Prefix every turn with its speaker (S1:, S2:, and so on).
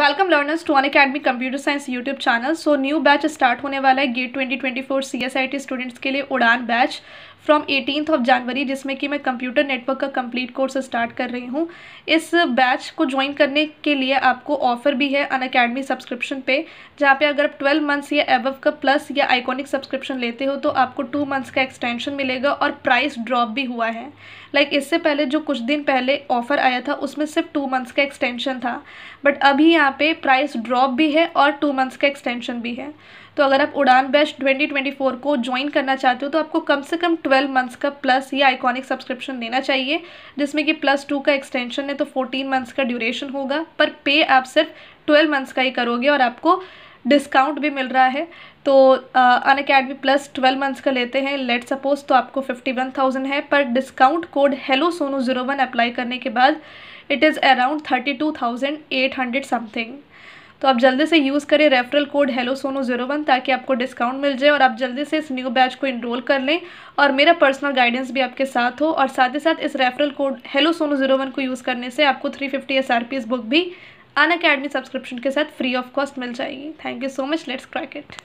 S1: welcome learners to Unacademy computer science YouTube channel so new batch start होने वाला है gate 2024 CSIT students के लिए Udaan batch from eighteenth of January जिसमें कि मैं कंप्यूटर नेटवर्क का कंप्लीट कोर्स स्टार्ट कर रही हूँ इस बैच को ज्वाइन करने के लिए आपको ऑफर भी है अन अकेडमी सब्सक्रिप्शन पे जहाँ पे अगर आप ट्वेल्व मंथ्स या एबव का प्लस या आइकॉनिक सब्सक्रिप्शन लेते हो तो आपको टू मंथ्स का एक्सटेंशन मिलेगा और प्राइस ड्रॉप भी हुआ है लाइक like इससे पहले जो कुछ दिन पहले ऑफर आया था उसमें सिर्फ टू मंथ्स का एक्सटेंशन था बट अभी यहाँ पे प्राइस ड्रॉप भी है और टू मंथ्स का एक्सटेंशन भी है तो अगर आप उड़ान बैच 2024 को ज्वाइन करना चाहते हो तो आपको कम से कम ट्वेल्व मंथ्स का प्लस ये आइकॉनिक सब्सक्रिप्शन लेना चाहिए जिसमें कि प्लस टू का एक्सटेंशन है तो फोर्टीन मंथ्स का ड्यूरेशन होगा पर पे आप सिर्फ ट्वेल्व मंथ्स का ही करोगे और आपको डिस्काउंट भी मिल रहा है तो Unacademy plus twelve months का लेते हैं लेट सपोज तो आपको फिफ्टी वन थाउजेंड है पर discount code hello Sonu zero one apply करने के बाद it is around thirty two thousand eight hundred something तो आप जल्दी से यूज़ करें referral code hello Sonu zero one ताकि आपको डिस्काउंट मिल जाए और आप जल्दी से इस न्यू बैच को इनरोल कर लें और मेरा पर्सनल गाइडेंस भी आपके साथ हो और साथ ही साथ इस referral code hello Sonu zero one को यूज़ करने से आपको three fifty S R P book भी अन अकेडमी सब्सक्रिप्शन के साथ फ्री ऑफ कॉस्ट मिल जाएगी thank you so much let's crack it